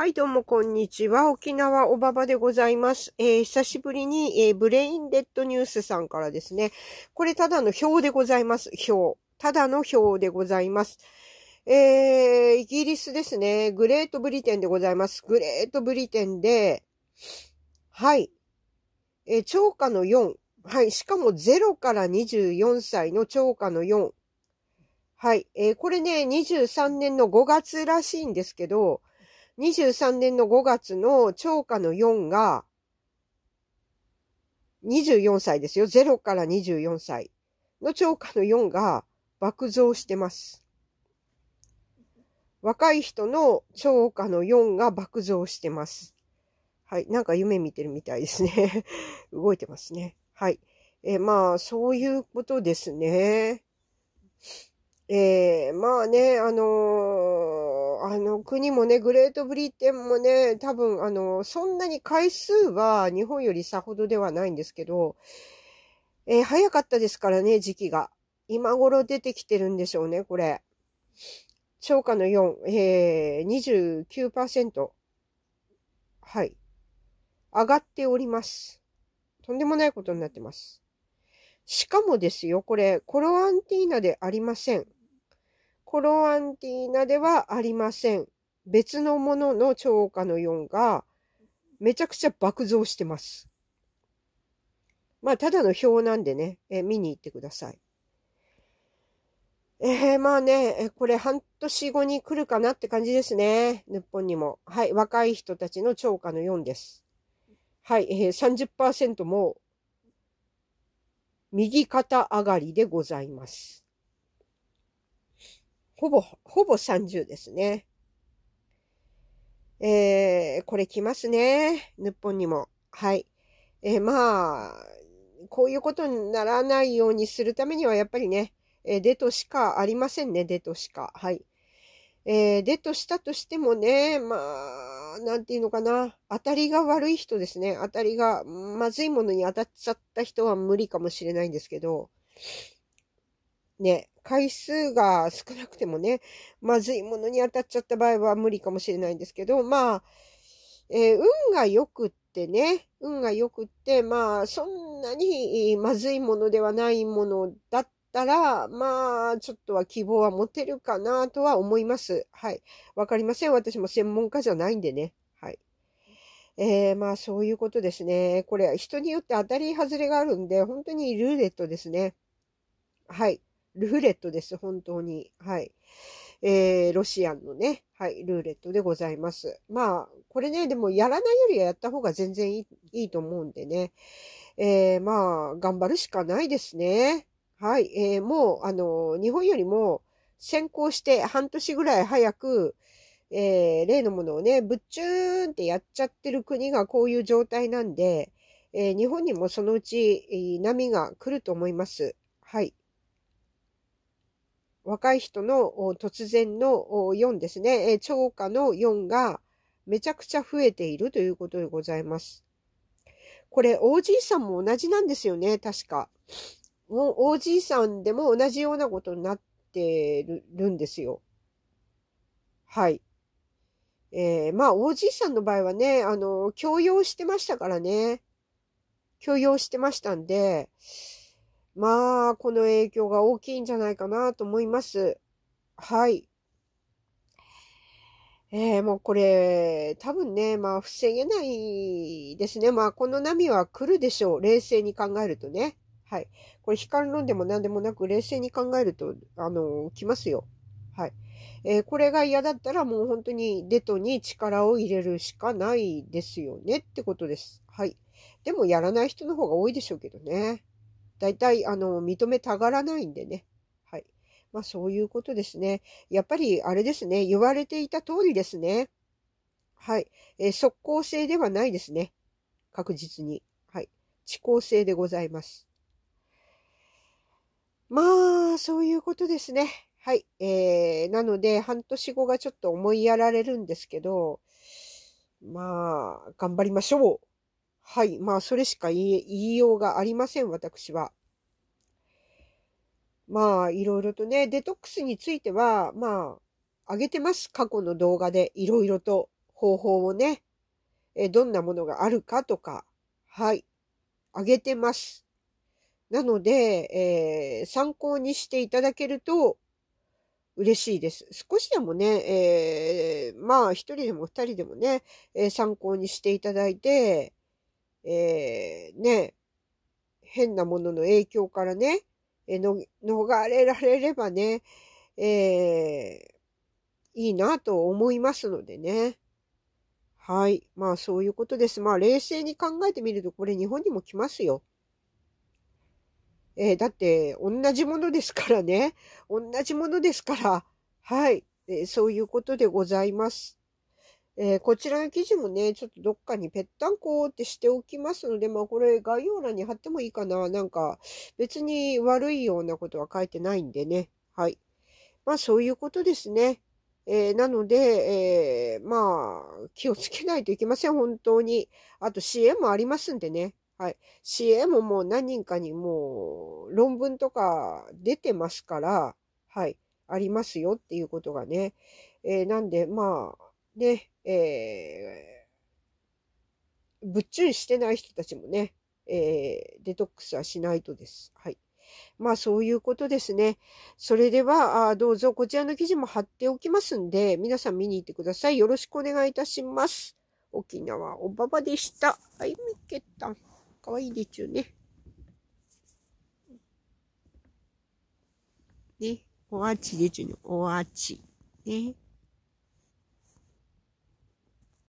はい、どうもこんにちは。沖縄おばばでございます。えー、久しぶりに、えー、ブレインデッドニュースさんからですね、これただの表でございます。表。ただの表でございます。えー、イギリスですね、グレートブリテンでございます。グレートブリテンで、はい、えー、超過の4。はい、しかも0から24歳の超過の4。はい、えー、これね、23年の5月らしいんですけど、23年の5月の超過の4が、24歳ですよ。0から24歳の超過の4が爆増してます。若い人の超過の4が爆増してます。はい。なんか夢見てるみたいですね。動いてますね。はい。えー、まあ、そういうことですね。えー、まあね、あのーあの、国もね、グレートブリテンもね、多分、あの、そんなに回数は日本よりさほどではないんですけど、えー、早かったですからね、時期が。今頃出てきてるんでしょうね、これ。超過の4、えー、29%。はい。上がっております。とんでもないことになってます。しかもですよ、これ、コロアンティーナでありません。コロアンティーナではありません。別のものの超過の4がめちゃくちゃ爆増してます。まあ、ただの表なんでね、え見に行ってください。えー、まあね、これ半年後に来るかなって感じですね。日本にも。はい、若い人たちの超過の4です。はい、えー、30%も右肩上がりでございます。ほぼ、ほぼ30ですね。えー、これ来ますね。日本にも。はい。えー、まあ、こういうことにならないようにするためには、やっぱりね、えー、出としかありませんね。出としか。はい。えー、出としたとしてもね、まあ、なんていうのかな。当たりが悪い人ですね。当たりが、まずいものに当たっちゃった人は無理かもしれないんですけど、ね、回数が少なくてもね、まずいものに当たっちゃった場合は無理かもしれないんですけど、まあ、えー、運が良くってね、運が良くって、まあ、そんなにまずいものではないものだったら、まあ、ちょっとは希望は持てるかなとは思います。はい。わかりません。私も専門家じゃないんでね。はい。えー、まあ、そういうことですね。これ、人によって当たり外れがあるんで、本当にルーレットですね。はい。ルーレットです、本当に。はい。えー、ロシアンのね、はい、ルーレットでございます。まあ、これね、でもやらないよりはやった方が全然いいと思うんでね。えー、まあ、頑張るしかないですね。はい、えー、もう、あの、日本よりも先行して半年ぐらい早く、えー、例のものをね、ぶっちゅーんってやっちゃってる国がこういう状態なんで、えー、日本にもそのうち波が来ると思います。はい。若い人の突然の4ですね、超過の4がめちゃくちゃ増えているということでございます。これ、おじいさんも同じなんですよね、確か。もう、おじいさんでも同じようなことになってるんですよ。はい。えー、まあ、おじいさんの場合はね、あの、強要してましたからね。強要してましたんで、まあ、この影響が大きいんじゃないかなと思います。はい。えー、もうこれ、多分ね、まあ防げないですね。まあこの波は来るでしょう。冷静に考えるとね。はい。これ悲観論でも何でもなく冷静に考えると、あの来ますよ。はい。えー、これが嫌だったらもう本当にデトに力を入れるしかないですよねってことです。はい。でもやらない人の方が多いでしょうけどね。大体、あの、認めたがらないんでね。はい。まあ、そういうことですね。やっぱり、あれですね。言われていた通りですね。はい。えー、即効性ではないですね。確実に。はい。遅効性でございます。まあ、そういうことですね。はい。えー、なので、半年後がちょっと思いやられるんですけど、まあ、頑張りましょう。はい。まあ、それしか言いようがありません、私は。まあ、いろいろとね、デトックスについては、まあ、あげてます。過去の動画で、いろいろと方法をね、え、どんなものがあるかとか、はい、あげてます。なので、えー、参考にしていただけると嬉しいです。少しでもね、えー、まあ、一人でも二人でもね、えー、参考にしていただいて、えー、ね、変なものの影響からね、えの、逃れられればね、えー、いいなと思いますのでね。はい。まあそういうことです。まあ冷静に考えてみるとこれ日本にも来ますよ。えー、だって同じものですからね。同じものですから。はい。えー、そういうことでございます。えー、こちらの記事もね、ちょっとどっかにぺったんこってしておきますので、まあこれ概要欄に貼ってもいいかな。なんか別に悪いようなことは書いてないんでね。はい。まあそういうことですね。えー、なので、えー、まあ気をつけないといけません。本当に。あと CM もありますんでね。はい。CM ももう何人かにもう論文とか出てますから、はい。ありますよっていうことがね。えー、なんで、まあ、ね、えー、ぶっちゅりしてない人たちもね、えー、デトックスはしないとです。はい。まあそういうことですね。それでは、あどうぞこちらの記事も貼っておきますんで、皆さん見に行ってください。よろしくお願いいたします。沖縄おばばでした。はい、みけたかわいいでちゅうね。ね。おあちでちゅうね。おあち。ね。